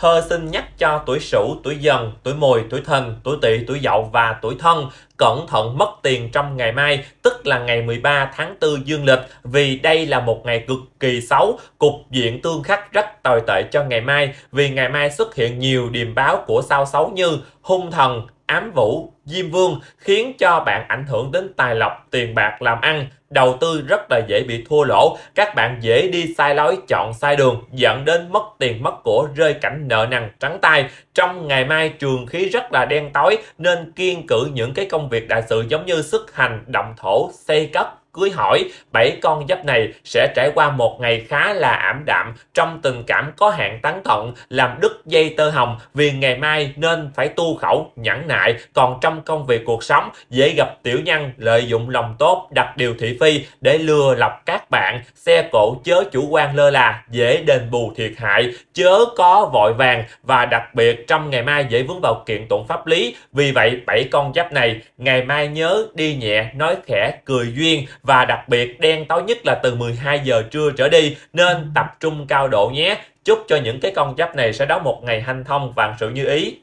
Thơ xin nhắc cho tuổi sửu, tuổi dần, tuổi mùi, tuổi thìn, tuổi tỵ, tuổi dậu và tuổi thân cẩn thận mất tiền trong ngày mai, tức là ngày 13 tháng 4 dương lịch, vì đây là một ngày cực kỳ xấu, cục diện tương khắc rất tồi tệ cho ngày mai, vì ngày mai xuất hiện nhiều điềm báo của sao xấu như hung thần, ám vũ, diêm vương khiến cho bạn ảnh hưởng đến tài lộc, tiền bạc, làm ăn, đầu tư rất là dễ bị thua lỗ, các bạn dễ đi sai lối, chọn sai đường, dẫn đến mất tiền mất của, rơi cảnh nợ nần trắng tay. Trong ngày mai trường khí rất là đen tối nên kiên cử những cái công việc đại sự giống như xuất hành, động thổ, xây cấp cưới hỏi, bảy con giáp này sẽ trải qua một ngày khá là ảm đạm trong tình cảm có hạn tán tận, làm đứt dây tơ hồng vì ngày mai nên phải tu khẩu, nhẫn nại. Còn trong công việc cuộc sống, dễ gặp tiểu nhân lợi dụng lòng tốt, đặt điều thị phi để lừa lọc các bạn, xe cổ chớ chủ quan lơ là, dễ đền bù thiệt hại, chớ có vội vàng và đặc biệt trong ngày mai dễ vướng vào kiện tụng pháp lý. Vì vậy, bảy con giáp này ngày mai nhớ đi nhẹ, nói khẽ, cười duyên và đặc biệt đen tối nhất là từ 12 giờ trưa trở đi nên tập trung cao độ nhé. Chúc cho những cái con giáp này sẽ đón một ngày hanh thông vạn sự như ý.